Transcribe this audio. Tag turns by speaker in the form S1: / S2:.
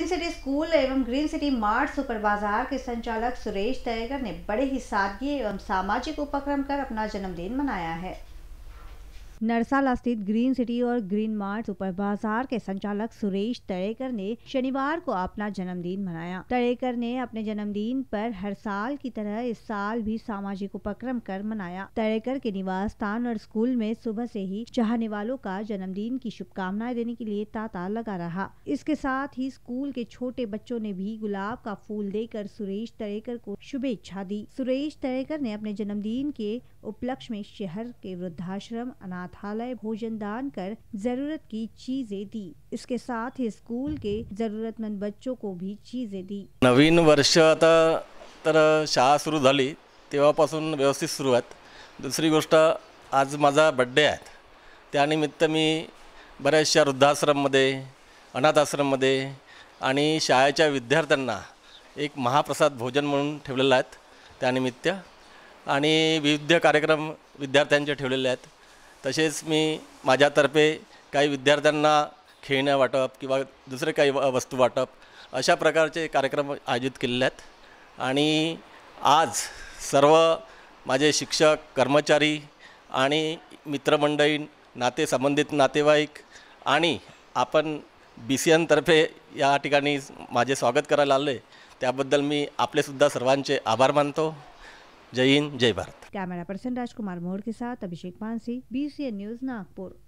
S1: green city school एवं green city mart super बाजार के संचालक सुरेश तयगर ने बड़े ही सादगी एवं सामाजिक उपक्रम कर अपना जन्मदिन मनाया है नरसाला स्थित ग्रीन सिटी और ग्रीन मार्ट सुपर बाजार के संचालक सुरेश तड़ेकर ने शनिवार को अपना जन्मदिन मनाया तड़ेकर ने अपने जन्मदिन पर हर साल की तरह इस साल भी सामाजिक उपक्रम कर मनाया तड़ेकर के निवास स्थान और स्कूल में सुबह से ही चाहने वालों का जन्मदिन की शुभकामनाएं देने के लिए तांता लगा रहा इसके साथ ही स्कूल के छोटे बच्चों ने भी गुलाब का फूल देकर सुरेश तरेकर को शुभेच्छा दी सुरेश तरेकर ने अपने जन्मदिन के उपलक्ष्य में शहर के वृद्धाश्रम अनाथ अनाथालय भोजन दान कर जरूरत की चीजें दी इसके साथ ही स्कूल के जरूरतमंद बच्चों को भी चीजें दी
S2: नवीन वर्ष आता तर शाळा सुरू झाली तेव्हापासून व्यवस्थित सुरुवात दुसरी गोष्ट आज माझा बड्डे आहे त्यानिमित्त मी बऱ्याचशा वृद्धाश्रममध्ये अनाथाश्रममध्ये आणि शाळेच्या विद्यार्थ्यांना एक महाप्रसाद भोजन म्हणून ठेवलेलं आहेत त्यानिमित्त आणि विविध कार्यक्रम विद्यार्थ्यांचे ठेवलेले आहेत तसेच मी माझ्यातर्फे काही विद्यार्थ्यांना खेळण्या वाटप किंवा दुसरे काही वस्तू वाटप अशा प्रकारचे कार्यक्रम आयोजित केलेले आहेत आणि आज सर्व माझे शिक्षक कर्मचारी आणि मित्रमंडळी नाते संबंधित नातेवाईक आणि आपण बी सी एनतर्फे या ठिकाणी माझे स्वागत करायला आले त्याबद्दल मी आपलेसुद्धा सर्वांचे आभार मानतो जय हिंद जय भारत
S1: कॅमेरा पर्सन राजकुमार मोर के साथ अभिषेक मानसी बी न्यूज नागपूर